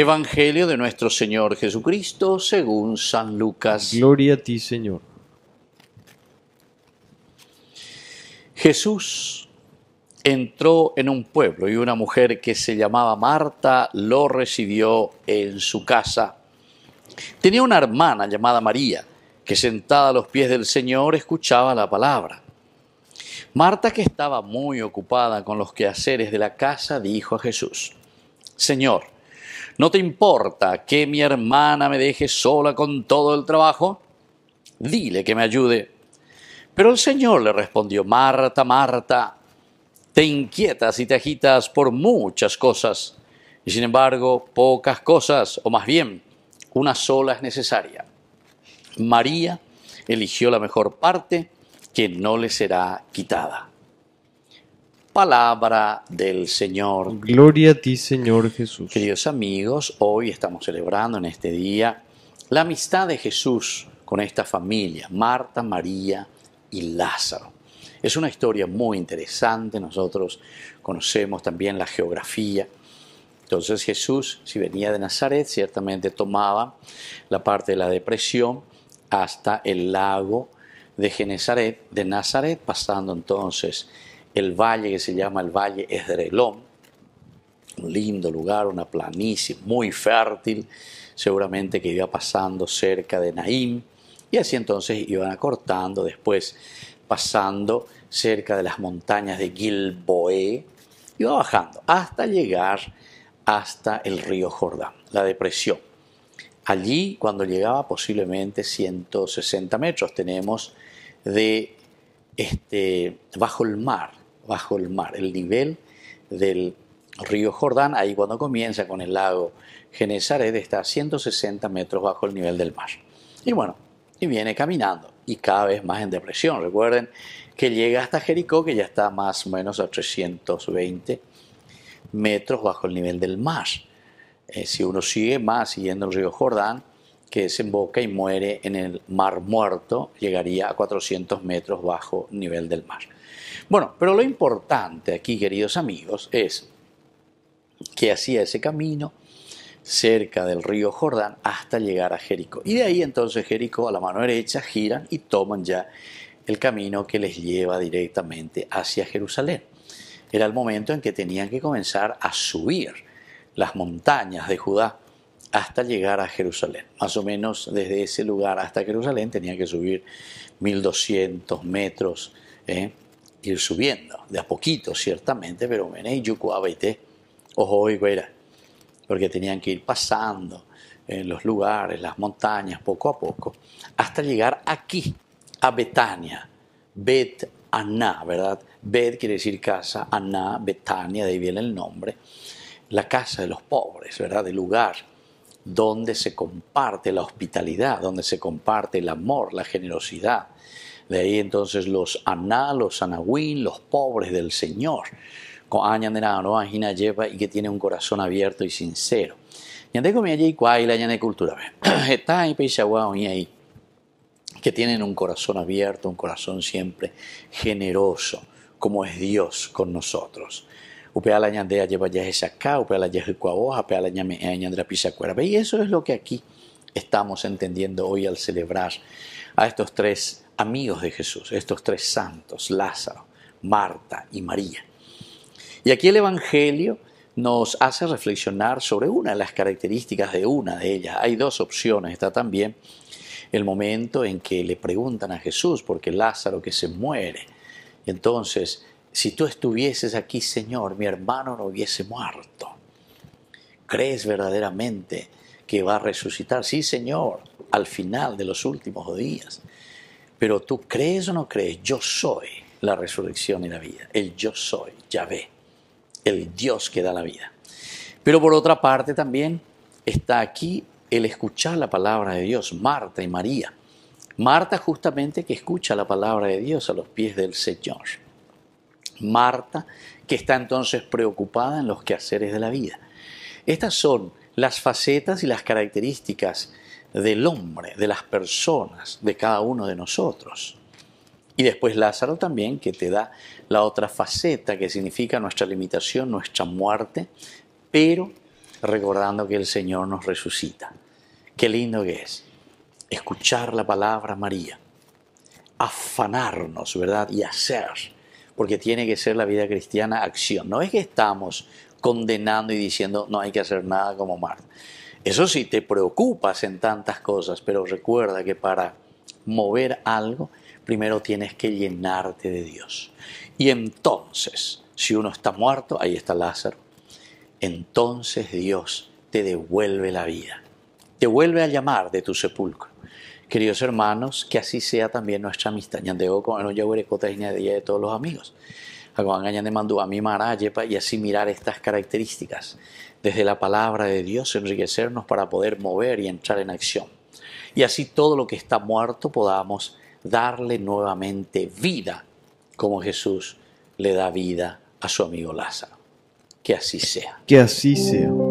Evangelio de nuestro Señor Jesucristo según San Lucas. Gloria a ti, Señor. Jesús entró en un pueblo y una mujer que se llamaba Marta lo recibió en su casa. Tenía una hermana llamada María, que sentada a los pies del Señor escuchaba la palabra. Marta, que estaba muy ocupada con los quehaceres de la casa, dijo a Jesús, Señor, ¿No te importa que mi hermana me deje sola con todo el trabajo? Dile que me ayude. Pero el Señor le respondió, Marta, Marta, te inquietas y te agitas por muchas cosas, y sin embargo pocas cosas, o más bien, una sola es necesaria. María eligió la mejor parte que no le será quitada palabra del Señor. Gloria a ti, Señor Jesús. Queridos amigos, hoy estamos celebrando en este día la amistad de Jesús con esta familia, Marta, María y Lázaro. Es una historia muy interesante, nosotros conocemos también la geografía. Entonces Jesús, si venía de Nazaret, ciertamente tomaba la parte de la depresión hasta el lago de de Nazaret, pasando entonces el valle que se llama el Valle Esdrelón, un lindo lugar, una planicie muy fértil, seguramente que iba pasando cerca de Naim, y así entonces iban acortando, después pasando cerca de las montañas de Gilboe, iba bajando hasta llegar hasta el río Jordán, la depresión. Allí, cuando llegaba posiblemente 160 metros, tenemos de este, bajo el mar, bajo el mar, el nivel del río Jordán, ahí cuando comienza con el lago Genesaret, está a 160 metros bajo el nivel del mar. Y bueno, y viene caminando y cada vez más en depresión. Recuerden que llega hasta Jericó, que ya está más o menos a 320 metros bajo el nivel del mar. Eh, si uno sigue más siguiendo el río Jordán, que desemboca y muere en el mar muerto, llegaría a 400 metros bajo nivel del mar. Bueno, pero lo importante aquí, queridos amigos, es que hacía ese camino cerca del río Jordán hasta llegar a Jericó. Y de ahí entonces Jericó a la mano derecha giran y toman ya el camino que les lleva directamente hacia Jerusalén. Era el momento en que tenían que comenzar a subir las montañas de Judá hasta llegar a Jerusalén. Más o menos desde ese lugar hasta Jerusalén tenía que subir 1200 metros, ¿eh? ir subiendo, de a poquito ciertamente, pero ojo y porque tenían que ir pasando en eh, los lugares, las montañas, poco a poco, hasta llegar aquí, a Betania, Bet Aná, ¿verdad? Bet quiere decir casa, Aná, Betania, de ahí viene el nombre, la casa de los pobres, ¿verdad? El lugar donde se comparte la hospitalidad, donde se comparte el amor, la generosidad. De ahí entonces los Aná, los Anahuín, los pobres del Señor. lleva y que tiene un corazón abierto y sincero. allí la cultura. Que tienen un corazón abierto, un corazón siempre generoso, como es Dios con nosotros lleva ya Y eso es lo que aquí estamos entendiendo hoy al celebrar a estos tres amigos de Jesús, estos tres santos, Lázaro, Marta y María. Y aquí el Evangelio nos hace reflexionar sobre una de las características de una de ellas. Hay dos opciones. Está también el momento en que le preguntan a Jesús, porque Lázaro que se muere. Entonces si tú estuvieses aquí, Señor, mi hermano no hubiese muerto. ¿Crees verdaderamente que va a resucitar? Sí, Señor, al final de los últimos días. Pero tú crees o no crees, yo soy la resurrección y la vida. El yo soy, ya ve, el Dios que da la vida. Pero por otra parte también está aquí el escuchar la palabra de Dios, Marta y María. Marta justamente que escucha la palabra de Dios a los pies del Señor. Marta, que está entonces preocupada en los quehaceres de la vida. Estas son las facetas y las características del hombre, de las personas, de cada uno de nosotros. Y después Lázaro también, que te da la otra faceta que significa nuestra limitación, nuestra muerte, pero recordando que el Señor nos resucita. Qué lindo que es escuchar la palabra María, afanarnos, ¿verdad? Y hacer porque tiene que ser la vida cristiana acción. No es que estamos condenando y diciendo no hay que hacer nada como Marta. Eso sí, te preocupas en tantas cosas, pero recuerda que para mover algo, primero tienes que llenarte de Dios. Y entonces, si uno está muerto, ahí está Lázaro, entonces Dios te devuelve la vida, te vuelve a llamar de tu sepulcro. Queridos hermanos, que así sea también nuestra amistad. con el y de todos los amigos. de a mi y así mirar estas características desde la palabra de Dios, enriquecernos para poder mover y entrar en acción. Y así todo lo que está muerto podamos darle nuevamente vida, como Jesús le da vida a su amigo Lázaro. Que así sea. Que así sea.